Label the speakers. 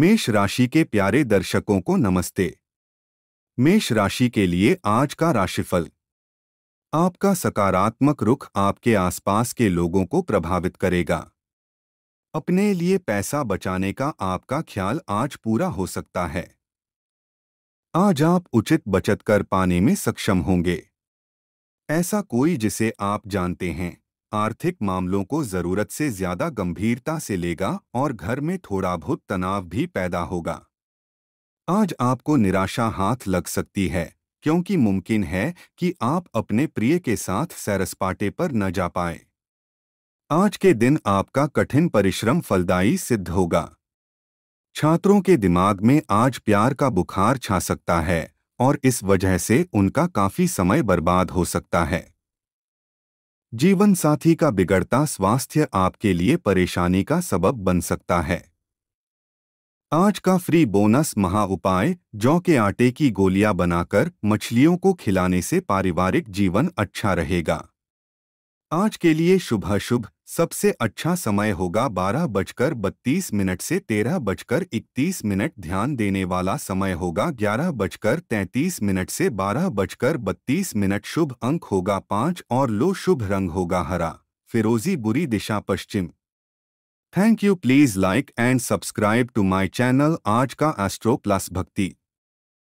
Speaker 1: मेष राशि के प्यारे दर्शकों को नमस्ते मेष राशि के लिए आज का राशिफल आपका सकारात्मक रुख आपके आसपास के लोगों को प्रभावित करेगा अपने लिए पैसा बचाने का आपका ख्याल आज पूरा हो सकता है आज आप उचित बचत कर पाने में सक्षम होंगे ऐसा कोई जिसे आप जानते हैं आर्थिक मामलों को जरूरत से ज्यादा गंभीरता से लेगा और घर में थोड़ा बहुत तनाव भी पैदा होगा आज आपको निराशा हाथ लग सकती है क्योंकि मुमकिन है कि आप अपने प्रिय के साथ सैरसपाटे पर न जा पाए आज के दिन आपका कठिन परिश्रम फलदायी सिद्ध होगा छात्रों के दिमाग में आज प्यार का बुखार छा सकता है और इस वजह से उनका काफी समय बर्बाद हो सकता है जीवन साथी का बिगड़ता स्वास्थ्य आपके लिए परेशानी का सबब बन सकता है आज का फ्री बोनस महा उपाय जौ के आटे की गोलियां बनाकर मछलियों को खिलाने से पारिवारिक जीवन अच्छा रहेगा आज के लिए शुभ शुभ सबसे अच्छा समय होगा बारह बजकर बत्तीस मिनट से तेरह बजकर इकतीस मिनट ध्यान देने वाला समय होगा ग्यारह बजकर तैंतीस मिनट से बारह बजकर बत्तीस मिनट शुभ अंक होगा पाँच और लो शुभ रंग होगा हरा फिरोजी बुरी दिशा पश्चिम thank you please like and subscribe to my channel आज का एस्ट्रो प्लस भक्ति